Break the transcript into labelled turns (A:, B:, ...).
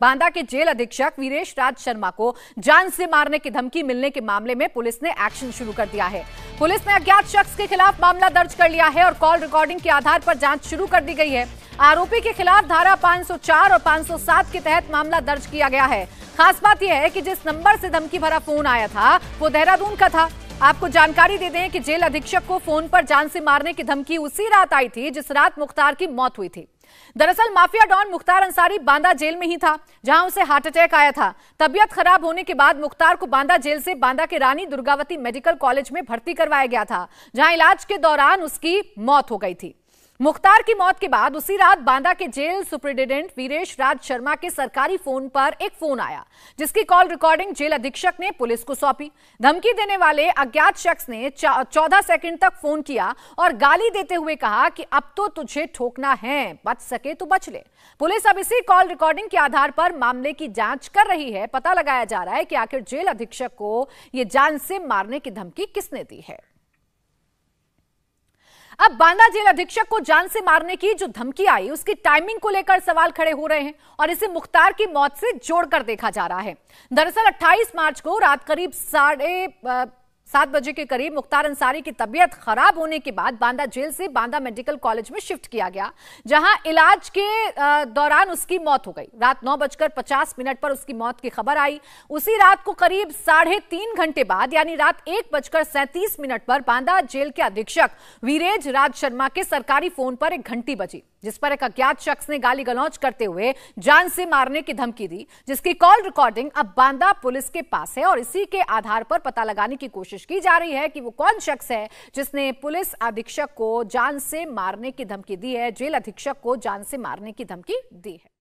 A: बांदा के जेल अधीक्षक वीरेश राज शर्मा को जान से मारने की धमकी मिलने के मामले में पुलिस ने एक्शन शुरू कर दिया है पुलिस ने अज्ञात शख्स के खिलाफ मामला दर्ज कर लिया है और कॉल रिकॉर्डिंग के आधार पर जांच शुरू कर दी गई है आरोपी के खिलाफ धारा 504 और 507 के तहत मामला दर्ज किया गया है खास बात यह है की जिस नंबर से धमकी भरा फोन आया था वो देहरादून का था आपको जानकारी दे दें कि जेल अधीक्षक को फोन पर जान से मारने की धमकी उसी रात आई थी जिस रात मुख्तार की मौत हुई थी दरअसल mafia don Mukhtar Ansari Banda jail में ही था जहां उसे हार्ट अटैक आया था तबियत खराब होने के बाद मुख्तार को बांदा जेल से बांदा के रानी दुर्गावती मेडिकल कॉलेज में भर्ती करवाया गया था जहां इलाज के दौरान उसकी मौत हो गई थी मुख्तार की मौत के बाद उसी रात बांदा के जेल सुप्रिंटेंडेंट वीरेश राज शर्मा के सरकारी फोन पर एक फोन आया जिसकी कॉल रिकॉर्डिंग जेल अधीक्षक ने पुलिस को सौंपी धमकी देने वाले अज्ञात शख्स ने चौदह सेकंड तक फोन किया और गाली देते हुए कहा कि अब तो तुझे ठोकना है बच सके तो बच ले पुलिस अब इसी कॉल रिकॉर्डिंग के आधार पर मामले की जांच कर रही है पता लगाया जा रहा है कि आखिर जेल अधीक्षक को ये जान से मारने की धमकी किसने दी है अब बांदा जेल अधीक्षक को जान से मारने की जो धमकी आई उसकी टाइमिंग को लेकर सवाल खड़े हो रहे हैं और इसे मुख्तार की मौत से जोड़कर देखा जा रहा है दरअसल 28 मार्च को रात करीब साढ़े सात बजे के करीब मुख्तार अंसारी की तबियत खराब होने के बाद बांदा जेल से बांदा मेडिकल कॉलेज में शिफ्ट किया गया जहां इलाज के दौरान उसकी मौत हो गई रात नौ बजकर पचास मिनट पर उसकी मौत की खबर आई उसी रात को करीब साढ़े तीन घंटे बाद यानी रात एक बजकर सैंतीस मिनट पर बांदा जेल के अधीक्षक वीरेज राज शर्मा के सरकारी फोन पर एक घंटी बजी जिस पर एक अज्ञात शख्स ने गाली गलौज करते हुए जान से मारने की धमकी दी जिसकी कॉल रिकॉर्डिंग अब बांदा पुलिस के पास है और इसी के आधार पर पता लगाने की कोशिश की जा रही है कि वो कौन शख्स है जिसने पुलिस अधीक्षक को जान से मारने की धमकी दी है जेल अधीक्षक को जान से मारने की धमकी दी है